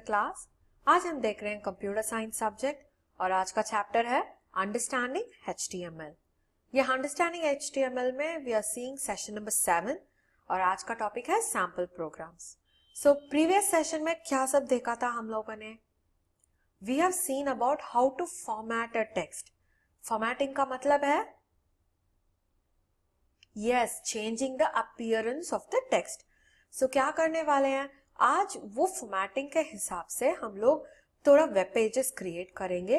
Computer class आज हम देख रहे हैं कंप्यूटर साइंस सब्जेक्ट और आज का चैप्टर है understanding H T M L यह understanding H T M L में we are seeing session number seven और आज का टॉपिक है sample programs so previous session में क्या सब देखा था हम लोगों ने we have seen about how to format a text formatting का मतलब है yes changing the appearance of the text so क्या करने वाले हैं आज वो फॉर्मेटिंग के हिसाब से हम लोग थोड़ा वेब पेजेस क्रिएट करेंगे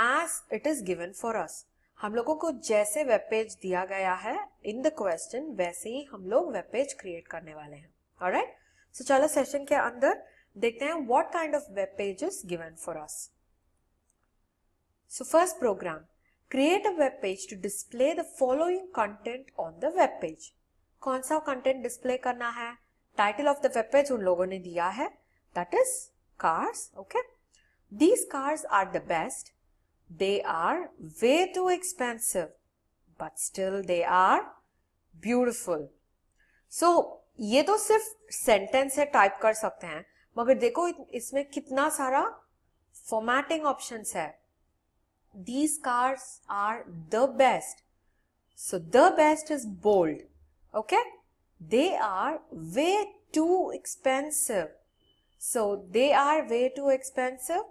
as it is given for us हम लोगों को जैसे वेब पेज दिया गया है इन द क्वेश्चन वैसे ही हम लोग वेब पेज क्रिएट करने वाले हैं राइट सो चलो सेशन के अंदर देखते हैं what kind of web page is given for us so first program create a web page to display the following content on the web page कौन सा कंटेंट डिस्प्ले करना है title of the web page उन लोगों ने दिया है that is cars okay these cars are the best they are way too expensive but still they are beautiful so ये तो सिर्फ सेंटेंस है टाइप कर सकते हैं मगर देखो इसमें कितना सारा फॉर्मेटिंग ऑप्शन है these cars are the best so the best is bold okay They are way too expensive. So they are way too expensive.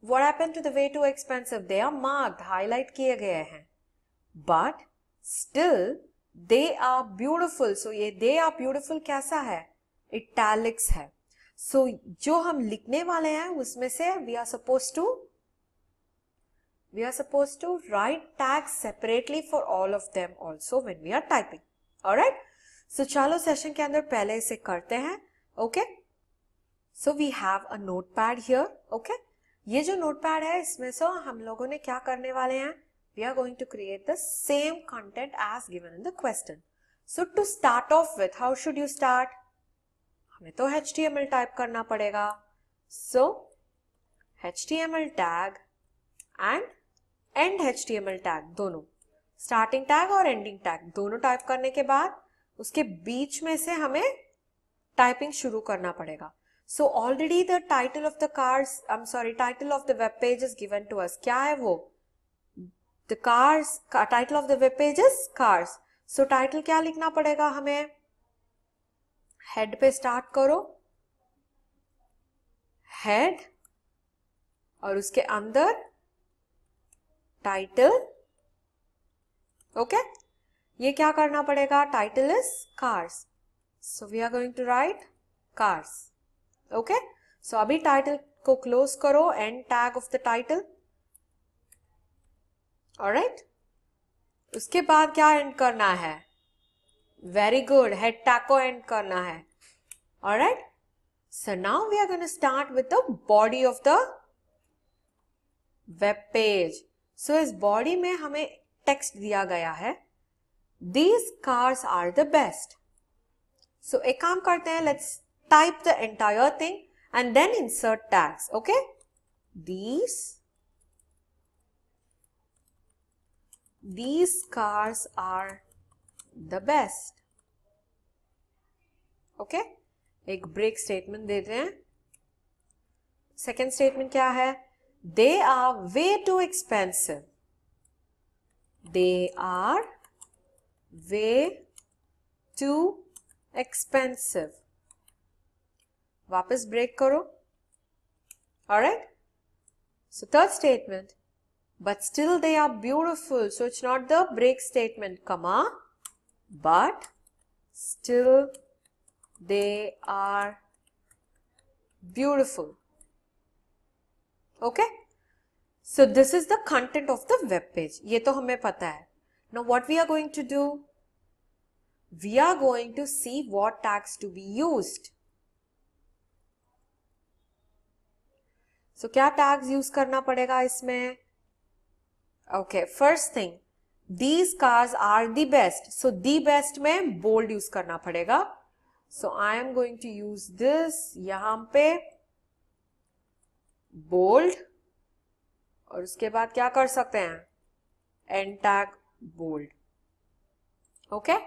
What happened to the way too expensive? They are marked, highlight kiye gaye hain But still they are beautiful. So ye they are beautiful kaisa hai Italics hai So jo hum likhne wale hain usme se we are supposed to we are supposed to write tags separately for all of them also when we are typing. all right so so, चलो session के अंदर पहले इसे करते हैं okay so we have a notepad here okay ये जो note pad है इसमें सो हम लोगों ने क्या करने वाले हैं we are going to create the same content as given in the question so to start off with how should you start हमें तो एच टाइप करना पड़ेगा so H tag and end H tag दोनों starting tag और ending tag दोनों type करने के बाद उसके बीच में से हमें टाइपिंग शुरू करना पड़ेगा so already the title of the cars I am sorry title of the web page is given to us क्या है वो the cars title of the web page is cars so title क्या लिखना पड़ेगा हमें हेड पे start करो head और उसके अंदर टाइटल ओके okay? ये क्या करना पड़ेगा title is cars so we are going to write cars okay so अभी टाइटल को क्लोज करो end tag of the title right उसके बाद क्या एंड करना है वेरी गुड हेड टैग को एंड करना है right so now we are gonna start with the body of the web page so इस बॉडी में हमें टेक्स्ट दिया गया है These cars are the best. So a kaam karte hain, let's type the entire thing and then insert tags, okay? These, these cars are the best. Okay? एक break statement देते हैं second statement क्या are way too expensive. They are way too expensive वापस break करो alright so third statement but still they are beautiful so it's not the break statement comma but still they are beautiful okay so this is the content of the web page ये तो हमें पता है Now what we are going to do? We are going to see what tags to be used. So so, क्या tags use करना पड़ेगा इसमें okay first thing these cars are the best so the best में bold use करना पड़ेगा so I am going to use this यहां पे bold और उसके बाद क्या कर सकते हैं end tag bold. Okay.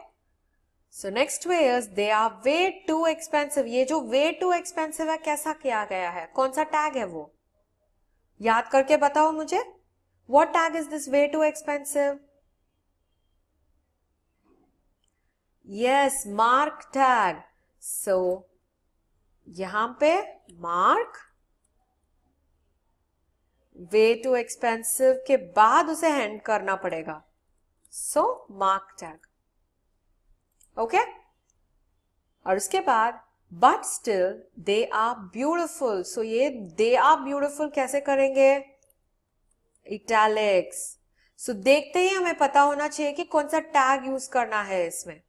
So next where's they are way too expensive ये जो वे टू एक्सपेंसिव है कैसा किया गया है कौन सा टैग है वो याद करके बताओ मुझे what tag is this way too expensive yes mark tag so यहां पे मार्क वे टू एक्सपेंसिव के बाद उसे हैंड करना पड़ेगा सो मार्क टैग ओके और उसके बाद but still they are beautiful so ये दे आर ब्यूटिफुल कैसे करेंगे इटैलिक्स सो so, देखते ही हमें पता होना चाहिए कि कौन सा टैग यूज करना है इसमें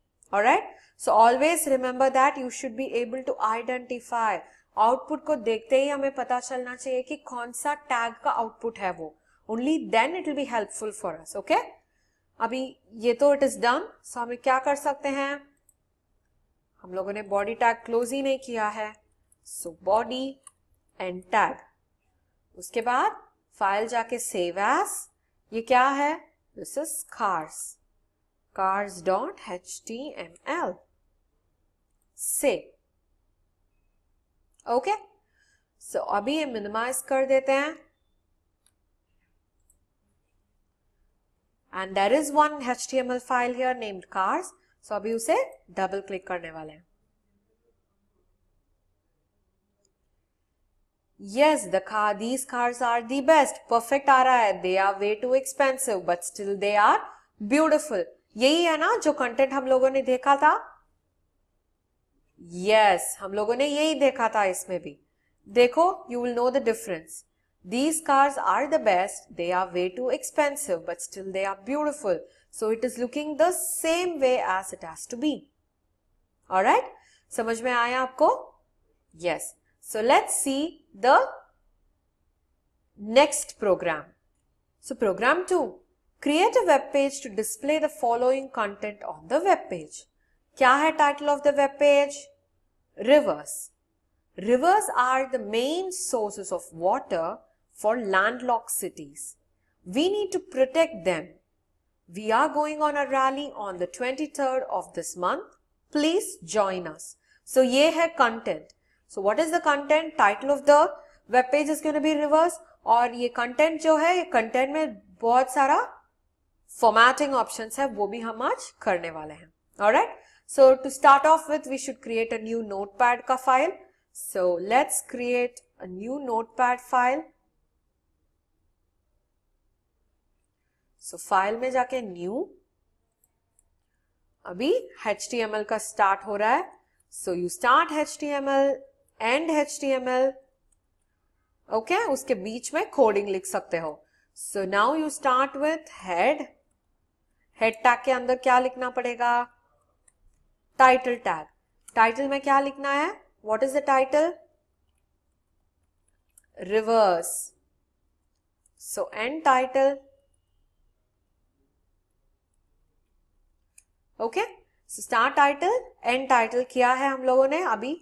right so always remember that you should be able to identify output को देखते ही हमें पता चलना चाहिए कि कौन सा टैग का आउटपुट है वो only then it will be helpful for us okay अभी ये तो इट इज डन सो हमें क्या कर सकते हैं हम लोगों ने बॉडी टैग क्लोज ही नहीं किया है सो बॉडी एंड टैग उसके बाद फाइल जाके सेव एस ये क्या है this is cars cars dot H T M L से ओके सो अभी ये मिनिमाइज कर देते हैं and there is one H T M L file here named cars so अभी उसे डबल क्लिक करने वाले हैं yes the car these cars are the best perfect aa raha hai they are way too expensive but still they are beautiful यही है ना जो content हम लोगों ने देखा था यस yes, हम लोगों ने यही देखा था इसमें भी देखो you will know the difference These cars are the best. They are way too expensive, but still they are beautiful. So it is looking the same way as it has to be. Alright? समझ में आया आपको? Yes. So let's see the next program. So program 2. Create a web page to display the following content on the web page. Kya hai title of the web page? Rivers. Rivers are the main sources of water for landlocked cities. We need to protect them. We are going on a rally on the 23rd of this month. Please join us. So, yeh hai content. So, what is the content? Title of the web page is going to be reverse. Or yeh content jo hai, yeh content mein bohat sara formatting options hai. Woh bhi hum aaj karne wale hain. Alright. So, to start off with, we should create a new notepad ka file. So, let's create a new notepad file. So so, file में जाके new अभी H का start हो रहा है so you start HTML end L okay उसके बीच में कोडिंग लिख सकते हो so now you start with head head tag के अंदर क्या लिखना पड़ेगा टाइटल टैग टाइटल में क्या लिखना है what is the title rivers so end title okay start title end title किया है हम लोगों ने अभी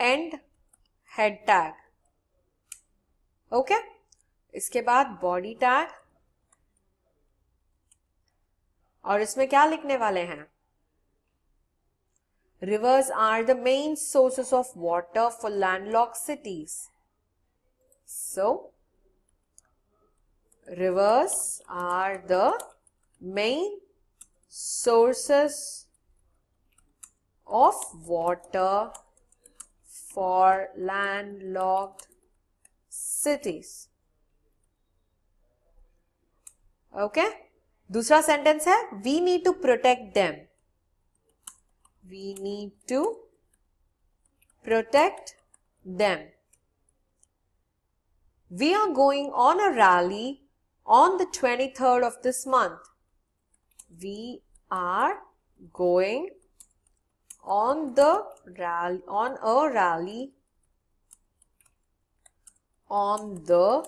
एंड हेड टैग ओके इसके बाद बॉडी टैग और इसमें क्या लिखने वाले हैं rivers are the main sources of water for landlock cities so rivers are the main sources of water for landlocked cities. Okay. Dusra sentence hai, we need to protect them. We need to protect them. We are going on a rally on the 23rd of this month. We are going on the rally on a rally on the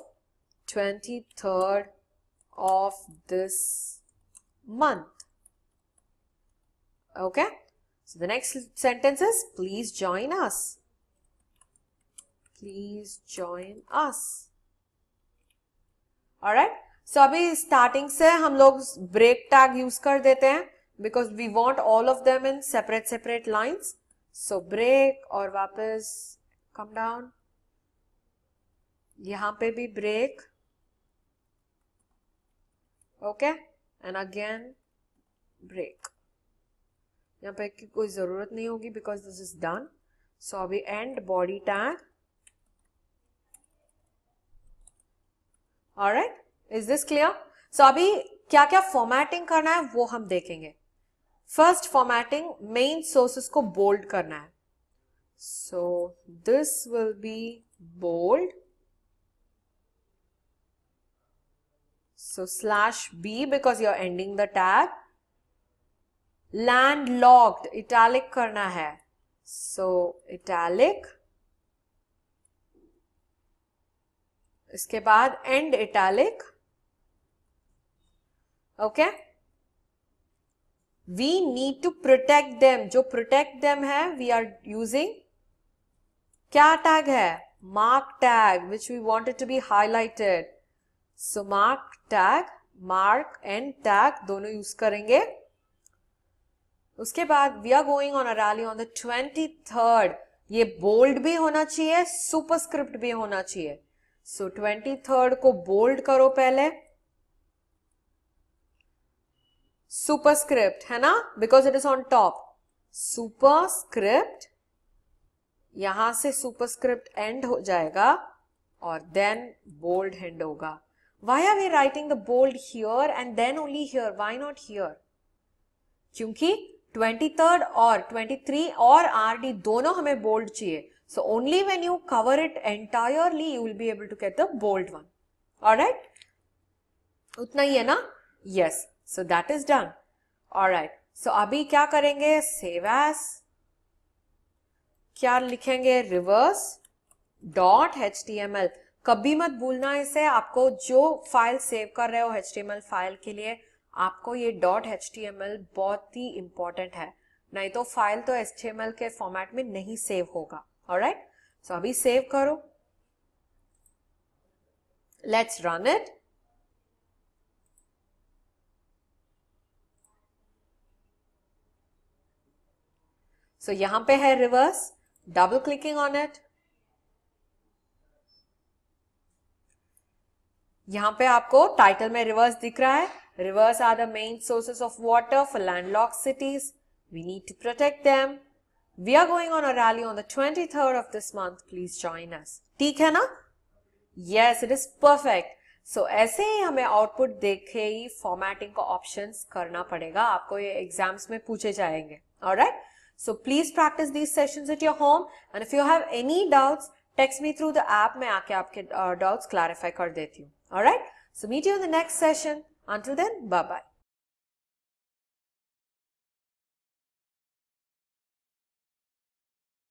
23rd of this month okay so the next sentence is please join us please join us all right so अभी starting से हम लोग break tag use कर देते हैं because we want all of them in separate separate lines so break और वापस come down यहां पे भी break okay and again break यहां पे की कोई ज़रूरत नहीं होगी because this is done so अभी end body tag alright is this clear so अभी क्या क्या फॉर्मेटिंग करना है वो हम देखेंगे फर्स्ट फॉर्मेटिंग मेन सोर्सेस को बोल्ड करना है so this will B bold because you are ending the tag landlocked italic करना है सो so इटैलिक इसके बाद end italic okay we need to protect them जो protect them है we are using क्या tag है mark tag which we wanted to be highlighted so mark tag mark and tag दोनों use करेंगे उसके बाद we are going on a rally on the twenty third ये bold भी होना चाहिए सुपरस्क्रिप्ट भी होना चाहिए सो ट्वेंटी थर्ड को बोल्ड करो पहले सुपरस्क्रिप्ट है ना because it is on top superscript यहां से सुपरस्क्रिप्ट एंड हो जाएगा और देन बोल्ड एंड होगा why are we writing the bold here and then only here why not here क्योंकि ट्वेंटी थर्ड और ट्वेंटी थ्री और आर डी दोनों हमें बोल्ड चाहिए so only when you cover it entirely you will be able to get the bold one और right उतना ही है ना yes yes. So that is done और राइट सो अभी क्या करेंगे सेव एस क्या लिखेंगे rivers dot H T M L कभी मत भूलना इसे आपको जो फाइल सेव कर रहे हो H T M L file के लिए आपको ये dot H T M L बहुत ही इंपॉर्टेंट है नहीं तो फाइल तो एच टी एम एल के फॉर्मेट में नहीं सेव होगा और राइट सो अभी सेव करो let's run it so so, यहां पे है rivers double clicking on it यहां पे आपको टाइटल में रिवर्स दिख रहा है rivers are the main sources of water for landlock cities we need to protect them we are going on a rally on the twenty third of this month please join us ठीक है ना yes it is perfect so ऐसे ही हमें output देखे ही formatting का option करना पड़ेगा आपको ये एग्जाम्स में पूछे जाएंगे और right right? So please practice these sessions at your home. And if you have any doubts, text me through the app. i आके आपके doubts clarify कर Alright? So meet you in the next session. Until then, bye-bye.